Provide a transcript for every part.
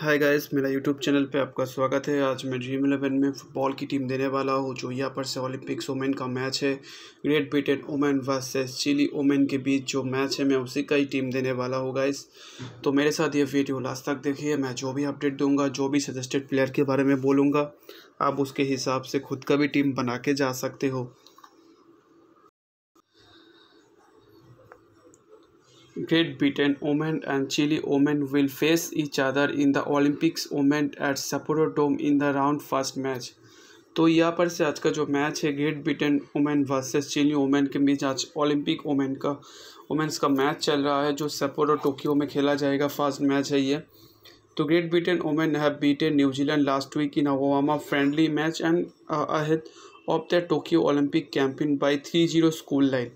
हाय guys मेरा YouTube channel पे आपका स्वागत है आज मैं ड्रीम इलेवन में फुटबॉल की टीम देने वाला हूँ जो यहाँ पर से ओलंपिक्स ओमेन का मैच है Great Britain women versus Chile women के बीच जो मैच है मैं उसी का ही टीम देने वाला हूँ गाइस तो मेरे साथ ये वीडियो लास्ट तक देखिए मैं जो भी अपडेट दूंगा जो भी सजेस्टेड प्लेयर के बारे में बोलूँगा आप उसके हिसाब से खुद का भी टीम बना के जा सकते हो Great Britain women and Chile women will face each other in the Olympics women at Sapporo Dome in the round first match. तो यहाँ पर से आज का जो मैच है Great Britain women versus Chile women के बीच आज ओलंपिक वुमेन का वुमेंस का मैच चल रहा है जो सपोरो टोक्यो में खेला जाएगा फर्स्ट मैच है ये तो great Britain women have beaten New Zealand last week in अवामा friendly match and ahead of the Tokyo Olympic campaign by three zero scoreline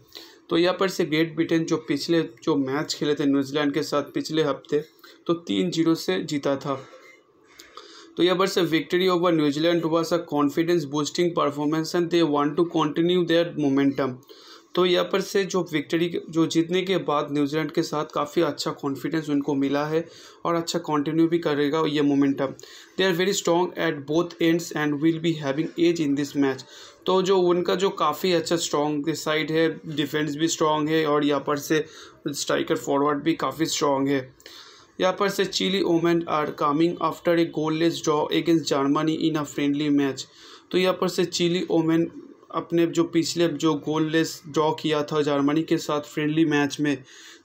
तो यहाँ पर से ग्रेट ब्रिटेन जो पिछले जो मैच खेले थे न्यूजीलैंड के साथ पिछले हफ्ते तो तीन जीरो से जीता था तो यहाँ पर से victory over New Zealand was a confidence boosting performance and they want to continue their momentum तो यहाँ पर से जो विक्ट्री जो जीतने के बाद न्यूजीलैंड के साथ काफ़ी अच्छा कॉन्फिडेंस उनको मिला है और अच्छा कंटिन्यू भी करेगा ये momentum they are very strong at both ends and will be having edge in this match तो जो उनका जो काफ़ी अच्छा स्ट्रॉन्ग साइड है डिफेंस भी स्ट्रॉन्ग है और यहाँ पर से स्ट्राइकर फॉरवर्ड भी काफ़ी स्ट्रॉन्ग है यहाँ पर से Chile women are coming after a less draw against Germany in a friendly match तो यहाँ पर से चिली ओमेन अपने जो पिछले जो गोल लेस ड्रॉ किया था जर्मनी के साथ फ्रेंडली मैच में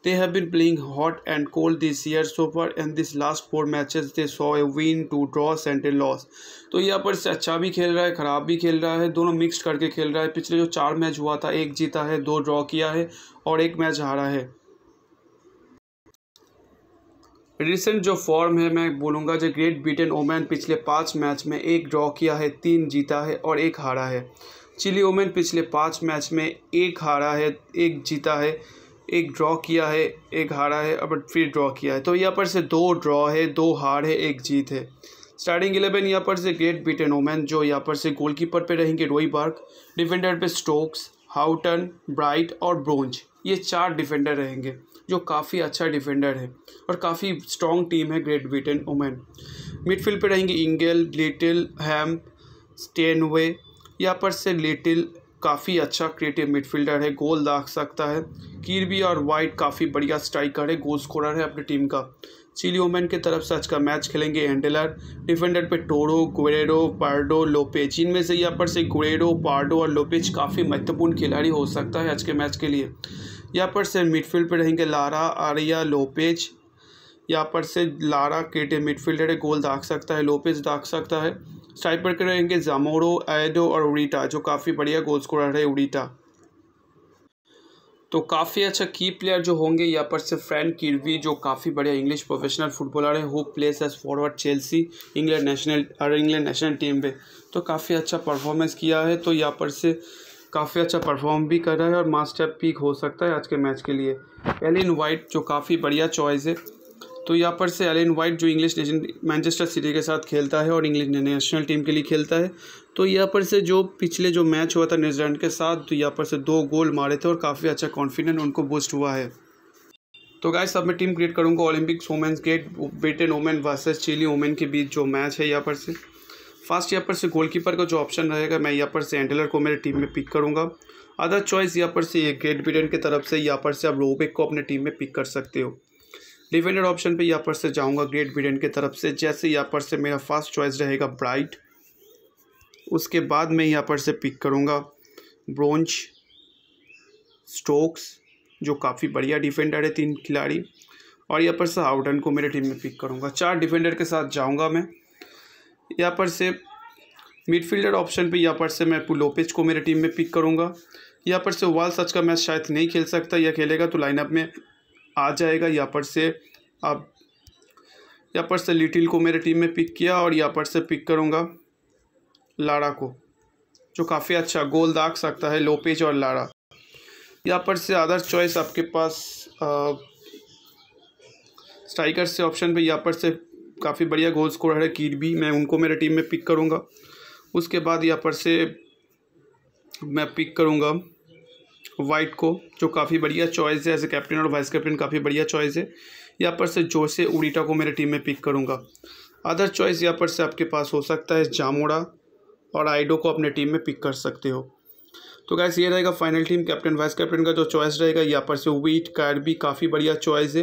they have been playing hot and cold this year so far and this last four matches they saw a win two draws and a loss तो यहाँ पर से अच्छा भी खेल रहा है ख़राब भी खेल रहा है दोनों मिक्स करके खेल रहा है पिछले जो चार मैच हुआ था एक जीता है दो ड्रॉ किया है और एक मैच हारा है रिसेंट जो फॉर्म है मैं बोलूँगा जो ग्रेट ब्रिटेन ओमैन पिछले पाँच मैच में एक ड्रॉ किया है तीन जीता है और एक हारा है चिली ओमेन पिछले पाँच मैच में एक हारा है एक जीता है एक ड्रॉ किया है एक हारा है अब फिर ड्रॉ किया है तो यहाँ पर से दो ड्रॉ है दो हार है एक जीत है स्टार्टिंग इलेवन यहाँ पर से ग्रेट ब्रिटेन ओमैन जो यहाँ पर से गोलकीपर पे रहेंगे रोई बार्क डिफेंडर पे स्टोक्स हाउटन ब्राइट और ब्रोंज ये चार डिफेंडर रहेंगे जो काफ़ी अच्छा डिफेंडर है और काफ़ी स्ट्रॉन्ग टीम है ग्रेट ब्रिटेन ओमेन मिडफील्ड पे रहेंगे इंगल लिटिल हैम स्टेनवे यहाँ पर से लिटिल काफ़ी अच्छा क्रिएटिव मिडफील्डर है गोल दाग सकता है कीरबी और वाइट काफ़ी बढ़िया स्ट्राइकर है गोल स्कोरर है अपनी टीम का चिली ओमैन की तरफ से आज का मैच खेलेंगे एंडेलर डिफेंडर पे टोरो गुरेडो पार्डो लोपेज इनमें से यहाँ पर से गुरेडो पार्डो और लोपेज काफ़ी महत्वपूर्ण खिलाड़ी हो सकता है आज के मैच के लिए यहाँ पर से मिडफील्ड पर रहेंगे लारा आरिया लोपेज यहाँ पर से लारा केटे मिडफील्डर है गोल दाग सकता है लोपेज दाग सकता है स्ट्राइक पर रहेंगे जामोरो एडो और उड़ीटा जो काफ़ी बढ़िया गोल स्कोरर है उड़ीटा तो काफ़ी अच्छा की प्लेयर जो होंगे यहाँ पर से फ्रेंड किरवी जो काफ़ी बढ़िया इंग्लिश प्रोफेशनल फुटबॉलर है who plays as forward Chelsea England national और इंग्लैंड नेशनल टीम पे तो काफ़ी अच्छा परफॉर्मेंस किया है तो यहाँ पर से काफ़ी अच्छा परफॉर्म भी कर रहा है और मास्टर पीक हो सकता है आज के मैच के लिए एलिन वाइट जो काफ़ी बढ़िया चॉइस है तो यहाँ पर से एलिन वाइट जो इंग्लिश नेशन मैनचेस्टर सिटी के साथ खेलता है और इंग्लिश नेशनल टीम के लिए खेलता है तो यहाँ पर से जो पिछले जो मैच हुआ था न्यूजीलैंड के साथ तो यहाँ पर से दो गोल मारे थे और काफ़ी अच्छा कॉन्फिडेंट उनको बूस्ट हुआ है तो गाय सब मैं टीम क्रिएट करूँगा Olympics women's Great Britain women versus Chile women के बीच जो मैच है यहाँ पर से फर्स्ट यहाँ पर से गोलकीपर का जो ऑप्शन रहेगा मैं यहाँ पर से एंडलर को मेरे टीम में पिक करूँगा अदर चॉइस यहाँ पर से ग्रेट ब्रिटेन की तरफ से यहाँ पर से आप रोबेक को अपने टीम में पिक कर सकते हो डिफेंडेड ऑप्शन पे यहाँ पर से जाऊँगा ग्रेट ब्रिटेन की तरफ से जैसे यहाँ पर से मेरा फर्स्ट चॉइस रहेगा ब्राइट उसके बाद मैं यहाँ पर से पिक करूँगा ब्रोंच स्टोक्स जो काफ़ी बढ़िया डिफेंडर है तीन खिलाड़ी और यहाँ पर से हाउडन को मेरे टीम में पिक करूँगा चार डिफेंडर के साथ जाऊँगा मैं यहाँ पर से मिडफील्डर ऑप्शन पे यहाँ पर से मैं लोपेज को मेरे टीम में पिक करूँगा यहाँ पर से वाल सच का मैच शायद नहीं खेल सकता या खेलेगा तो लाइनअप में आ जाएगा यहाँ पर से आप यहाँ पर से लिटिल को मेरे टीम में पिक किया और यहाँ पर से पिक करूँगा लाड़ा को जो काफ़ी अच्छा गोल दाग सकता है लोपेज और लाड़ा यहाँ पर से अदर चॉइस आपके पास स्ट्राइकर से ऑप्शन पे यहाँ पर से काफ़ी बढ़िया गोल स्कोर है भी मैं उनको मेरे टीम में पिक करूँगा उसके बाद यहाँ पर से मैं पिक करूँगा वाइट को जो काफ़ी बढ़िया चॉइस है एज ए कैप्टन और वाइस कैप्टन काफ़ी बढ़िया चॉइस है यहाँ पर से जोसे उड़ीटा को मेरे टीम में पिक करूँगा अदर चॉइस यहाँ पर से आपके पास हो सकता है जामोड़ा और आइडो को अपने टीम में पिक कर सकते हो तो गैस ये रहेगा final team captain vice captain का जो चॉइस रहेगा यहाँ पर से वीट कैर भी काफ़ी बढ़िया चॉइस है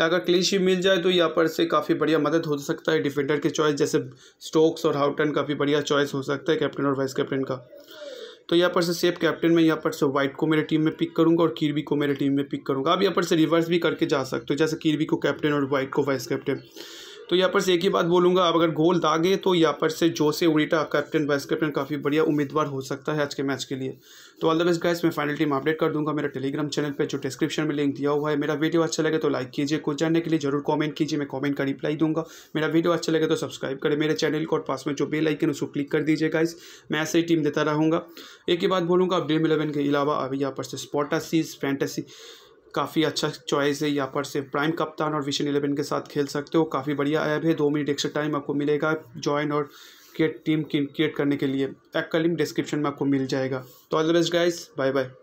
या अगर क्लीन मिल जाए तो यहाँ पर से काफ़ी बढ़िया मदद हो सकता है डिफेंडर के चॉइस जैसे स्टोक्स और हाउटन काफ़ी बढ़िया चॉइस हो सकता है कैप्टन और वाइस कैप्टन का तो यहाँ पर से सेफ कैप्टन में यहाँ पर से वाइट को मेरे टीम में पिक करूँगा और कीरबी को मेरे टीम में पिक करूँगा आप यहाँ पर से रिवर्स भी करके जा सकते हो जैसे कीरबी को कैप्टन और वाइट को वाइस कैप्टन तो यहाँ पर से एक ही बात बोलूँगा आप अगर गोल दागे तो यहाँ पर से जोसे उड़ीटा कैप्टन वाइस कैप्टन काफ़ी बढ़िया उम्मीदवार हो सकता है आज के मैच के लिए तो ऑल द बेस्ट गाइस मैं फाइनल टीम अपडेट कर दूंगा मेरा टेलीग्राम चैनल पर जो डिस्क्रिप्शन में लिंक दिया हुआ है मेरा वीडियो अच्छा लगे तो लाइक कीजिए कुछ जानने के लिए जरूर कॉमेंट कीजिए मैं कॉमेंट का रिप्लाई दूंगा मेरा वीडियो अच्छा लगे तो सब्सक्राइब करें मेरे चैनल को और पास में जो लाइक है उसको क्लिक कर दीजिए गाइस मैं ऐसे ही टीम देता रहूँगा एक ही बात बोलूँगा अब ड्रीम इलेवन के अलावा अभी यहाँ पर से स्पॉटासीज फैंटेसी काफ़ी अच्छा चॉइस है यहाँ पर से प्राइम कप्तान और विशन इलेवन के साथ खेल सकते हो काफ़ी बढ़िया ऐप है दो मिनट एक्स्ट्रा टाइम आपको मिलेगा ज्वाइन और क्रिएट टीम क्रिएट करने के लिए ऐप का लिंक डिस्क्रिप्शन में आपको मिल जाएगा तो all the best guys bye bye